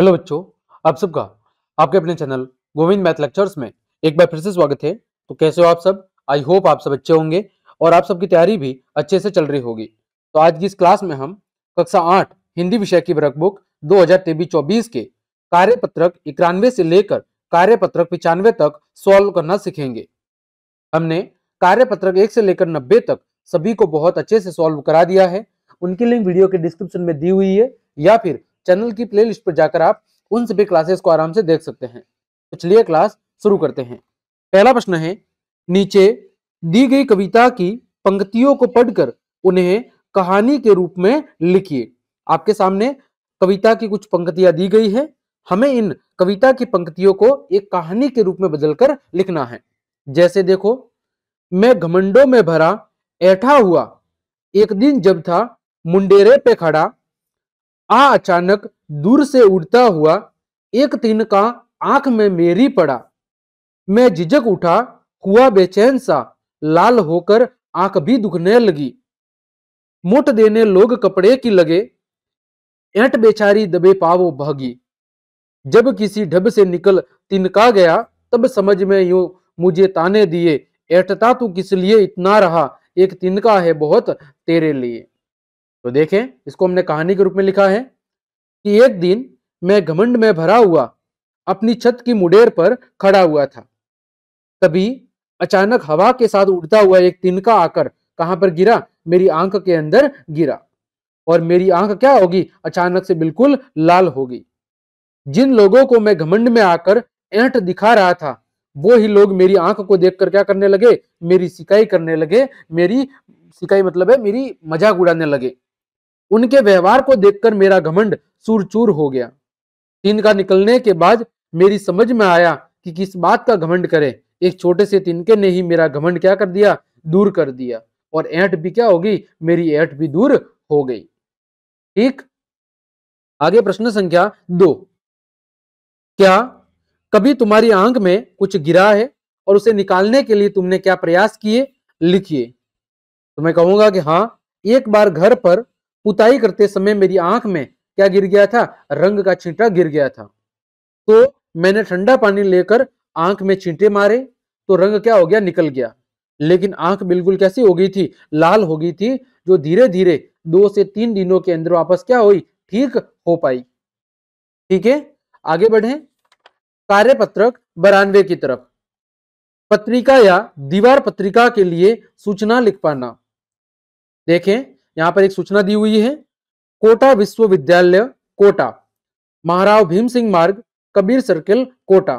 hello बच्चों आप सबका आपके अपने चैनल गोविंद मैथ लेक्चर्स में एक बार फिर से स्वागत है तो कैसे हो आप सब आई होप आप सब अच्छे होंगे और आप सबकी तैयारी भी अच्छे से चल रही होगी तो आज की इस क्लास में हम कक्षा आठ हिंदी विषय की वर्क बुक दो हजार के कार्य पत्रक इक्यानवे से लेकर कार्य पिचानवे तक सॉल्व करना सीखेंगे हमने कार्य पत्रक एक से लेकर नब्बे तक सभी को बहुत अच्छे से सॉल्व करा दिया है उनकी लिंक वीडियो के डिस्क्रिप्शन में दी हुई है या फिर चैनल की प्ले पर जाकर आप उन सभी क्लासेस को आराम से देख सकते हैं तो चलिए क्लास शुरू करते हैं पहला प्रश्न है नीचे दी गई कविता की पंक्तियों को पढ़कर उन्हें कहानी के रूप में लिखिए आपके सामने कविता की कुछ पंक्तियां दी गई है हमें इन कविता की पंक्तियों को एक कहानी के रूप में बदलकर लिखना है जैसे देखो मैं घमंडों में भरा ऐठा हुआ एक दिन जब था मुंडेरे पे खड़ा आ अचानक दूर से उड़ता हुआ एक तिनका आंख में मेरी पड़ा मैं झिझक उठा हुआ बेचैन सा लाल होकर आंख भी दुखने लगी मोट देने लोग कपड़े की लगे ऐंट बेचारी दबे पावो भागी जब किसी ढब से निकल तिनका गया तब समझ में यूं मुझे ताने दिए एटता तू किस लिए इतना रहा एक तिनका है बहुत तेरे लिए तो देखें इसको हमने कहानी के रूप में लिखा है कि एक दिन मैं घमंड में भरा हुआ अपनी छत की मुडेर पर खड़ा हुआ था तभी अचानक हवा के साथ उड़ता हुआ एक तिनका आकर कहां पर गिरा मेरी आंख के अंदर गिरा और मेरी आंख क्या होगी अचानक से बिल्कुल लाल होगी जिन लोगों को मैं घमंड में आकर ऐंठ दिखा रहा था वो ही लोग मेरी आंख को देखकर क्या करने लगे मेरी सिकाई करने लगे मेरी सिकाई मतलब है मेरी मजाक उड़ाने लगे उनके व्यवहार को देखकर मेरा घमंड चूर हो गया तिनका निकलने के बाद मेरी समझ में आया कि किस बात का घमंड करें एक छोटे से तिनके ने ही मेरा घमंड क्या कर दिया दूर कर दिया और ऐठ भी क्या होगी मेरी ऐठ भी दूर हो गई ठीक आगे प्रश्न संख्या दो क्या कभी तुम्हारी आंख में कुछ गिरा है और उसे निकालने के लिए तुमने क्या प्रयास किए लिखिए तो मैं कहूंगा कि हाँ एक बार घर पर पुताई करते समय मेरी आंख में क्या गिर गया था रंग का छींटा गिर गया था तो मैंने ठंडा पानी लेकर आंख में छींटे मारे तो रंग क्या हो गया निकल गया लेकिन आंख बिल्कुल कैसी हो गई थी लाल हो गई थी जो धीरे धीरे दो से तीन दिनों के अंदर वापस क्या हुई ठीक हो पाई ठीक है आगे बढ़े कार्यपत्रक बारानवे की तरफ पत्रिका या दीवार पत्रिका के लिए सूचना लिख पाना देखें यहाँ पर एक सूचना दी हुई है कोटा विश्वविद्यालय कोटा महाराव भीम सिंह मार्ग कबीर सर्किल कोटा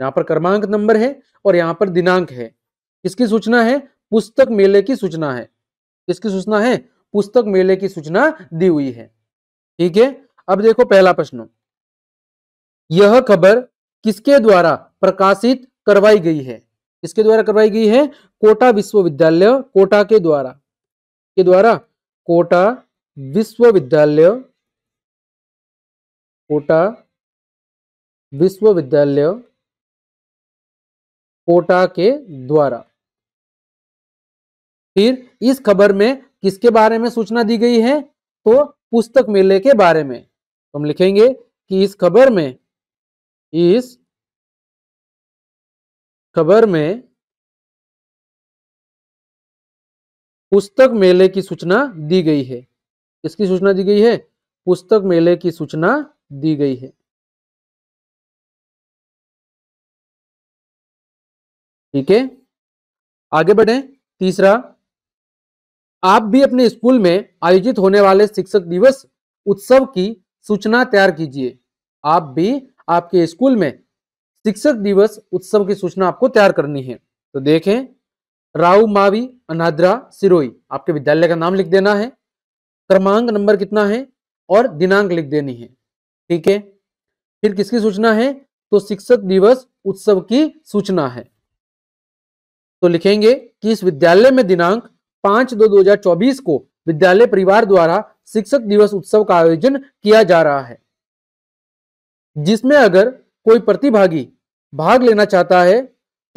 यहाँ पर क्रमांक नंबर है और यहाँ पर दिनांक है इसकी सूचना है पुस्तक मेले की सूचना है इसकी सूचना है पुस्तक मेले की सूचना दी हुई है ठीक है अब देखो पहला प्रश्न यह खबर किसके द्वारा प्रकाशित करवाई गई है किसके द्वारा करवाई गई है कोटा विश्वविद्यालय कोटा के द्वारा के द्वारा कोटा विश्वविद्यालय कोटा विश्वविद्यालय कोटा के द्वारा फिर इस खबर में किसके बारे में सूचना दी गई है तो पुस्तक मेले के बारे में तो हम लिखेंगे कि इस खबर में इस खबर में पुस्तक मेले की सूचना दी गई है इसकी सूचना दी गई है पुस्तक मेले की सूचना दी गई है ठीक है आगे बढ़े तीसरा आप भी अपने स्कूल में आयोजित होने वाले शिक्षक दिवस उत्सव की सूचना तैयार कीजिए आप भी आपके स्कूल में शिक्षक दिवस उत्सव की सूचना आपको तैयार करनी है तो देखें राव मावी अनाद्रा सिरोई आपके विद्यालय का नाम लिख देना है क्रमांक नंबर कितना है और दिनांक लिख देनी है ठीक है फिर किसकी सूचना है तो शिक्षक दिवस उत्सव की सूचना है तो लिखेंगे कि इस विद्यालय में दिनांक पांच दो दो हजार चौबीस को विद्यालय परिवार द्वारा शिक्षक दिवस उत्सव का आयोजन किया जा रहा है जिसमें अगर कोई प्रतिभागी भाग लेना चाहता है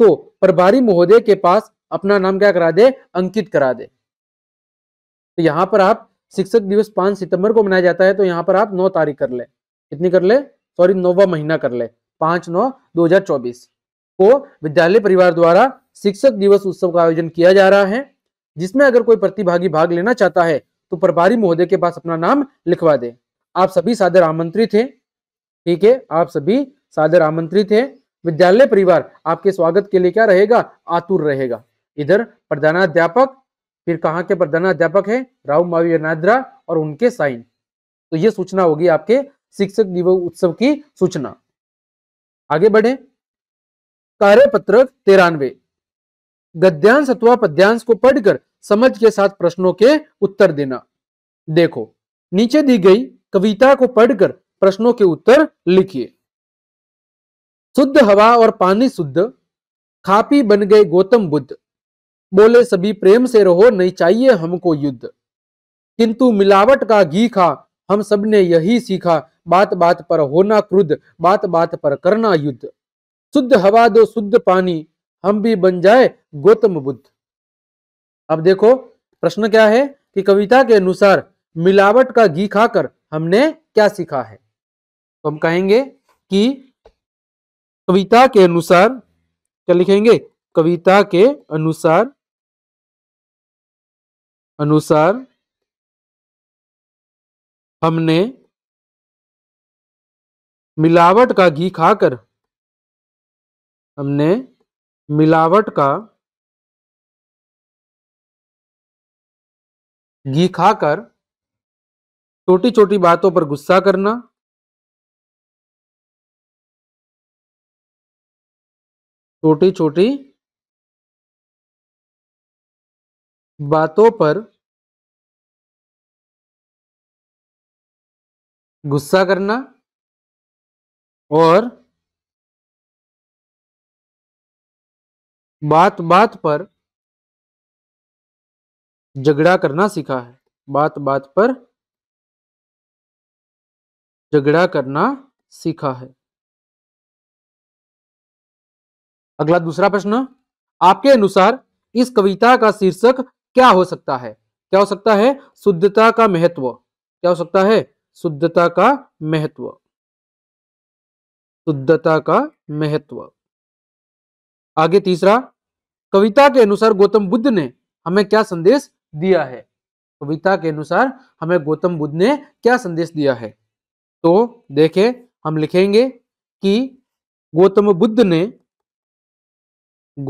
तो प्रभारी महोदय के पास अपना नाम क्या करा दे अंकित करा दे तो यहाँ पर आप शिक्षक दिवस पांच सितंबर को मनाया जाता है तो यहाँ पर आप नौ तारीख कर ले कितनी कर ले सॉरी नौवा महीना कर ले पांच नौ चौबीस को विद्यालय परिवार द्वारा शिक्षक दिवस उत्सव का आयोजन किया जा रहा है जिसमें अगर कोई प्रतिभागी भाग लेना चाहता है तो प्रभारी महोदय के पास अपना नाम लिखवा दे आप सभी सादर आमंत्रित हैं ठीक है आप सभी सादर आमंत्रित हैं विद्यालय परिवार आपके स्वागत के लिए क्या रहेगा आतुर रहेगा इधर प्रधानाध्यापक फिर कहाँ के प्रधानाध्यापक है राव मावी नाद्रा और उनके साइन तो ये सूचना होगी आपके शिक्षक दिवस उत्सव की सूचना आगे बढ़े कार्यपत्रक तेरानवे गद्यांश अथवा पद्यांश को पढ़कर समझ के साथ प्रश्नों के उत्तर देना देखो नीचे दी गई कविता को पढ़कर प्रश्नों के उत्तर लिखिए शुद्ध हवा और पानी शुद्ध खापी बन गए गौतम बुद्ध बोले सभी प्रेम से रहो नहीं चाहिए हमको युद्ध किंतु मिलावट का घी खा हम सब ने यही सीखा बात बात पर होना क्रुद्ध बात बात पर करना युद्ध शुद्ध हवा दो शुद्ध पानी हम भी बन जाए गौतम बुद्ध अब देखो प्रश्न क्या है कि कविता के अनुसार मिलावट का घी खाकर हमने क्या सीखा है तो हम कहेंगे कि कविता के अनुसार क्या लिखेंगे कविता के अनुसार अनुसार हमने मिलावट का घी खाकर हमने मिलावट का घी खाकर छोटी छोटी बातों पर गुस्सा करना छोटी छोटी बातों पर गुस्सा करना और बात बात पर झगड़ा करना सीखा है बात बात पर झगड़ा करना सीखा है अगला दूसरा प्रश्न आपके अनुसार इस कविता का शीर्षक क्या हो सकता है क्या हो सकता है शुद्धता का महत्व क्या हो सकता है शुद्धता का महत्व शुद्धता का महत्व आगे तीसरा कविता के अनुसार गौतम बुद्ध ने हमें क्या संदेश दिया है कविता के अनुसार हमें गौतम बुद्ध ने क्या संदेश दिया है तो देखें हम लिखेंगे कि गौतम बुद्ध ने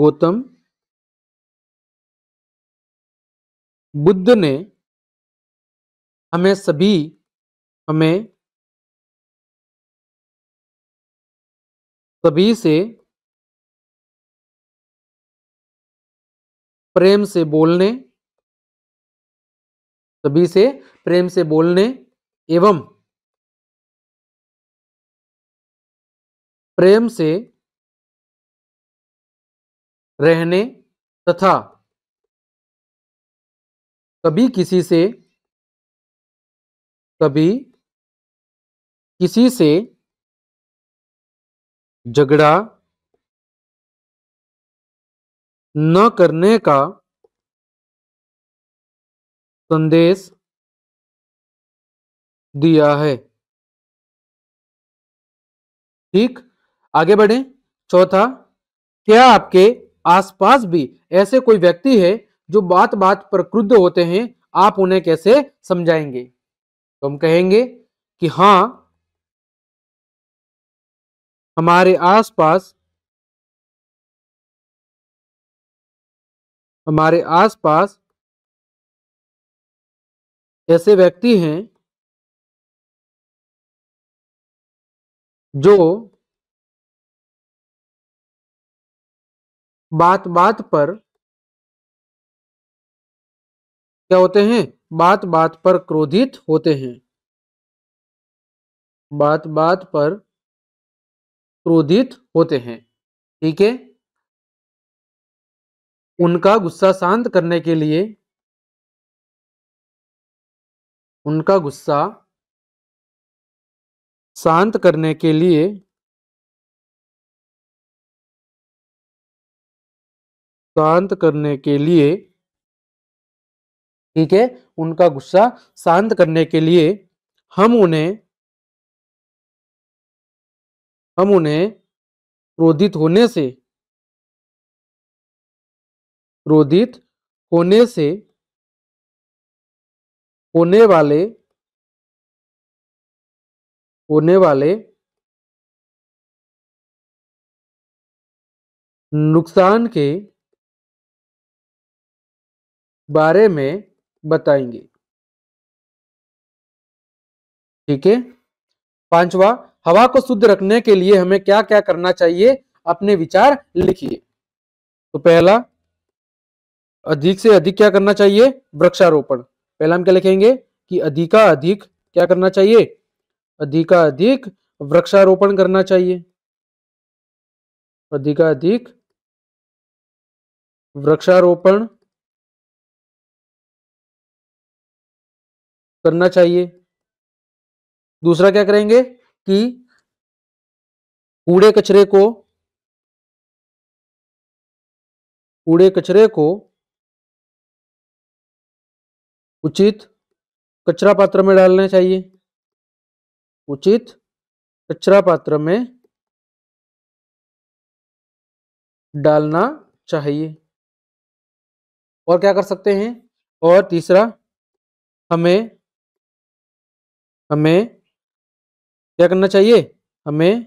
गौतम बुद्ध ने हमें सभी हमें सभी से प्रेम से बोलने सभी से प्रेम से बोलने एवं प्रेम से रहने तथा कभी किसी से कभी किसी से झगड़ा न करने का संदेश दिया है ठीक आगे बढ़े चौथा क्या आपके आसपास भी ऐसे कोई व्यक्ति है जो बात बात पर क्रुद्ध होते हैं आप उन्हें कैसे समझाएंगे तो हम कहेंगे कि हाँ हमारे आसपास हमारे आसपास ऐसे व्यक्ति हैं जो बात बात पर क्या होते हैं बात बात पर क्रोधित होते हैं बात बात पर क्रोधित होते हैं ठीक है उनका गुस्सा शांत करने के लिए उनका गुस्सा शांत करने के लिए शांत करने के लिए ठीक है उनका गुस्सा शांत करने के लिए हम उन्हें हम उन्हें क्रोधित होने से क्रोधित होने से होने वाले होने वाले नुकसान के बारे में बताएंगे ठीक है पांचवा हवा को शुद्ध रखने के लिए हमें क्या क्या करना चाहिए अपने विचार लिखिए तो पहला अधिक से अधिक क्या करना चाहिए वृक्षारोपण पहला हम क्या लिखेंगे कि अधिका अधिक क्या करना चाहिए अधिका अधिक वृक्षारोपण करना चाहिए अधिका अधिक वृक्षारोपण करना चाहिए दूसरा क्या करेंगे कि कूड़े कचरे को कूड़े कचरे को उचित कचरा पात्र में डालना चाहिए उचित कचरा पात्र में डालना चाहिए और क्या कर सकते हैं और तीसरा हमें हमें क्या करना चाहिए हमें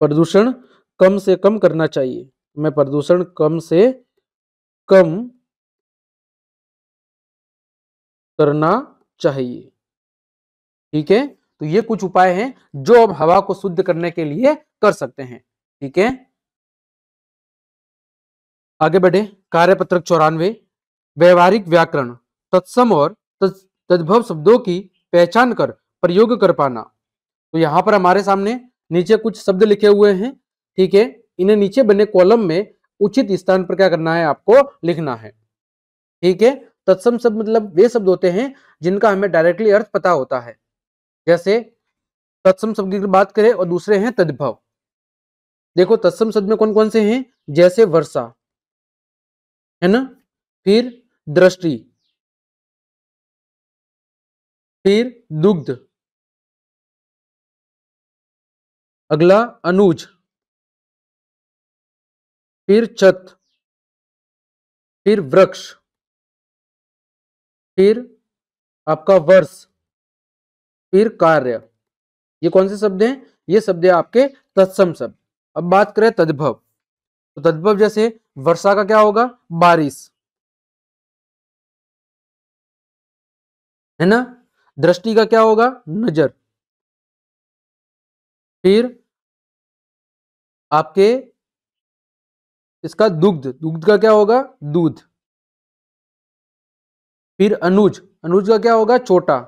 प्रदूषण कम से कम करना चाहिए हमें प्रदूषण कम से कम करना चाहिए ठीक है तो ये कुछ उपाय हैं जो अब हवा को शुद्ध करने के लिए कर सकते हैं ठीक है आगे बढ़े कार्यपत्रक चौरानवे व्यवहारिक व्याकरण तत्सम और तद्भव शब्दों की पहचान कर प्रयोग कर पाना तो यहाँ पर हमारे सामने नीचे कुछ शब्द लिखे हुए हैं ठीक है इन्हें नीचे बने कॉलम में उचित स्थान पर क्या करना है आपको लिखना है ठीक है तत्सम शब्द मतलब वे शब्द होते हैं जिनका हमें डायरेक्टली अर्थ पता होता है जैसे तत्सम शब्द की बात करें और दूसरे हैं तद्भव देखो तत्सम शब्द में कौन कौन से हैं जैसे वर्षा है ना फिर दृष्टि फिर दुग्ध अगला अनुज फिर छत फिर वृक्ष फिर आपका वर्ष फिर कार्य ये कौन से शब्द हैं ये शब्द है आपके तत्सम शब्द अब बात करें तद्भव तो तद्भव जैसे वर्षा का क्या होगा बारिश है ना दृष्टि का क्या होगा नजर फिर आपके इसका दुग्ध दुग्ध का क्या होगा दूध फिर अनुज अनुज का क्या होगा छोटा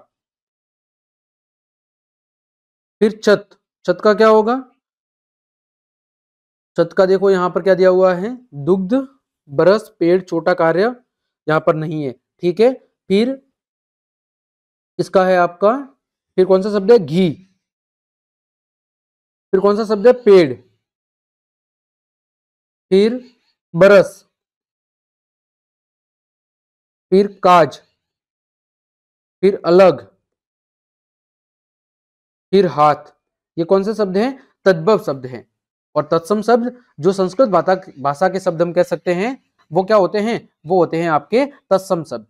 फिर छत छत का क्या होगा छत का देखो यहां पर क्या दिया हुआ है दुग्ध बरस पेड़ छोटा कार्य यहां पर नहीं है ठीक है फिर किसका है आपका फिर कौन सा शब्द है घी फिर कौन सा शब्द है पेड़ फिर बरस फिर काज फिर अलग फिर हाथ ये कौन से शब्द हैं तद्भव शब्द हैं और तत्सम शब्द जो संस्कृत भाषा भाषा के शब्द हम कह सकते हैं वो क्या होते हैं वो होते हैं आपके तत्सम शब्द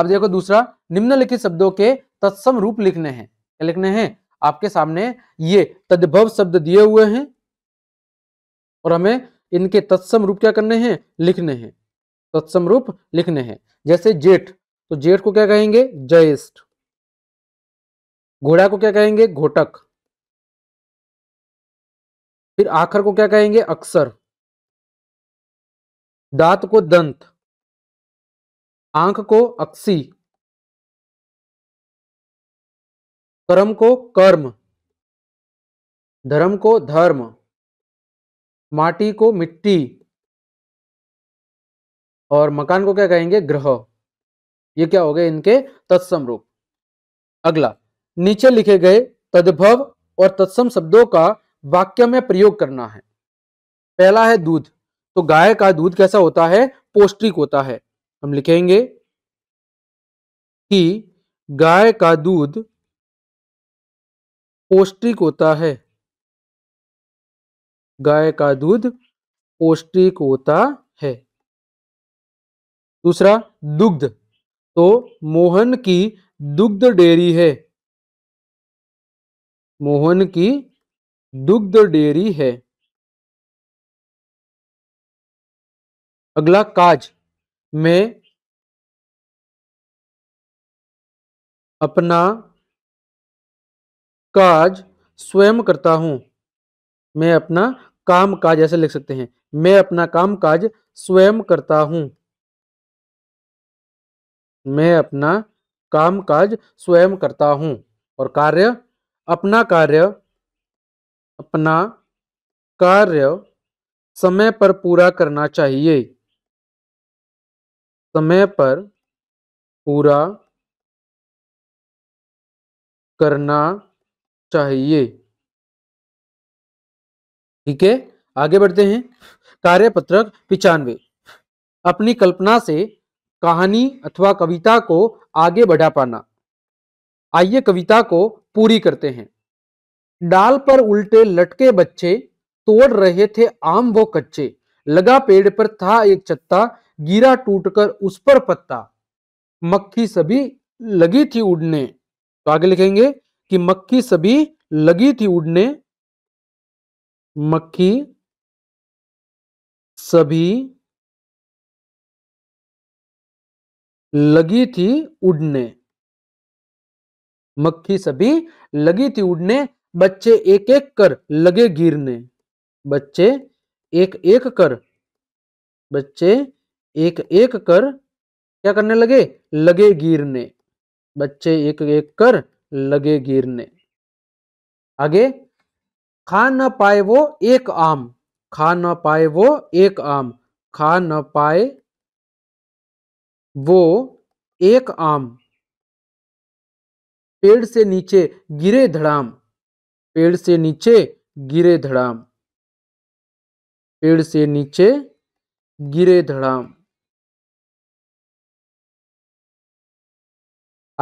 अब देखो दूसरा निम्नलिखित शब्दों के तत्सम रूप लिखने हैं क्या लिखने हैं आपके सामने ये तद्भव शब्द दिए हुए हैं और हमें इनके तत्सम रूप क्या करने हैं लिखने हैं तत्सम रूप लिखने हैं जैसे जेठ तो जेठ को क्या कहेंगे जयेष्ठ घोड़ा को क्या कहेंगे घोटक फिर आखर को क्या कहेंगे अक्सर दांत को दंत आंख को अक्सी कर्म को कर्म धर्म को धर्म माटी को मिट्टी और मकान को क्या कहेंगे ग्रह ये क्या हो गए इनके तत्सम रूप अगला नीचे लिखे गए तद्भव और तत्सम शब्दों का वाक्य में प्रयोग करना है पहला है दूध तो गाय का दूध कैसा होता है पौष्टिक होता है हम लिखेंगे कि गाय का दूध पौष्टिक होता है गाय का दूध पौष्टिक होता है दूसरा दुग्ध तो मोहन की दुग्ध डेयरी है मोहन की दुग्ध डेयरी है अगला काज मैं अपना काज स्वयं करता हूं मैं अपना काम काज ऐसे लिख सकते हैं मैं अपना काम काज स्वयं करता हूं मैं अपना काम काज स्वयं करता हूं और कार्य अपना कार्य अपना कार्य समय पर पूरा करना चाहिए समय पर पूरा करना चाहिए ठीक है आगे बढ़ते हैं कार्यपत्रक पिचानवे अपनी कल्पना से कहानी अथवा कविता को आगे बढ़ा पाना आइए कविता को पूरी करते हैं डाल पर उल्टे लटके बच्चे तोड़ रहे थे आम वो कच्चे लगा पेड़ पर था एक चत्ता गिरा टूटकर उस पर पत्ता मक्खी सभी लगी थी उड़ने तो आगे लिखेंगे कि मक्खी सभी लगी थी उड़ने मक्खी सभी लगी थी उड़ने मक्खी सभी लगी थी उड़ने बच्चे एक एक कर लगे गिरने बच्चे एक एक कर बच्चे एक एक कर क्या करने लगे लगे गिरने बच्चे एक एक कर लगे गिरने आगे खा न पाए वो एक आम खा न पाए वो एक आम खा न पाए वो एक आम पेड़ से नीचे गिरे धड़ाम पेड़ से नीचे गिरे धड़ाम पेड़ से नीचे गिरे धड़ाम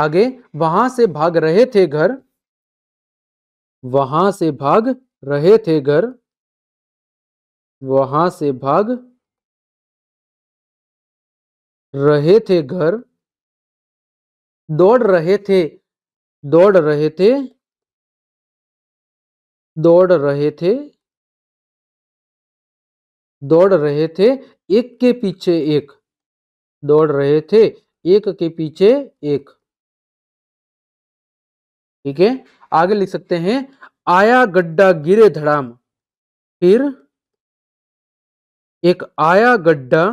आगे वहां से भाग रहे थे घर वहां से भाग रहे थे घर वहां से भाग रहे थे घर दौड़ रहे थे दौड़ रहे थे दौड़ रहे थे दौड़ रहे थे एक के पीछे एक दौड़ रहे थे एक के पीछे एक ठीक है आगे लिख सकते हैं आया गड्ढा गिरे धड़ाम फिर एक आया गड्ढा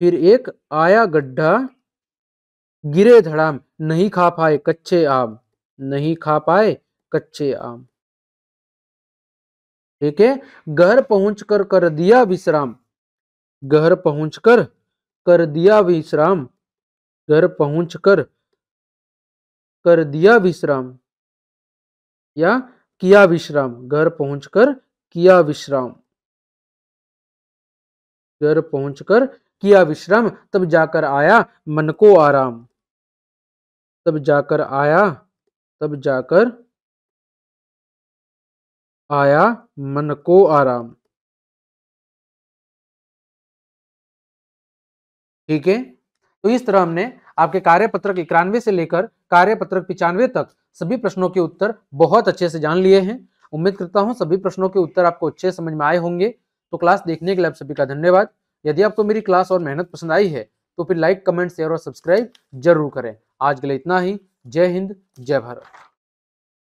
फिर एक आया गड्ढा गिरे धड़ाम नहीं खा पाए कच्चे आम नहीं खा पाए कच्चे आम ठीक है घर पहुंचकर कर दिया विश्राम घर पहुंचकर कर दिया विश्राम घर पहुंचकर कर दिया विश्राम या किया विश्राम घर पहुंचकर किया विश्राम घर पहुंचकर किया विश्राम तब जाकर आया मन को आराम तब जाकर आया तब जाकर आया मन को आराम ठीक है तो इस तरह हमने आपके कार्य पत्रक इक्यानवे से लेकर कार्य पिचानवे तक सभी प्रश्नों के उत्तर बहुत अच्छे से जान लिए हैं उम्मीद करता हूँ सभी प्रश्नों के उत्तर आपको अच्छे समझ में आए होंगे तो क्लास देखने के लिए आप सभी का धन्यवाद यदि आपको मेरी क्लास और मेहनत पसंद आई है तो फिर लाइक कमेंट शेयर और सब्सक्राइब जरूर करें आज के लिए इतना ही जय हिंद जय भारत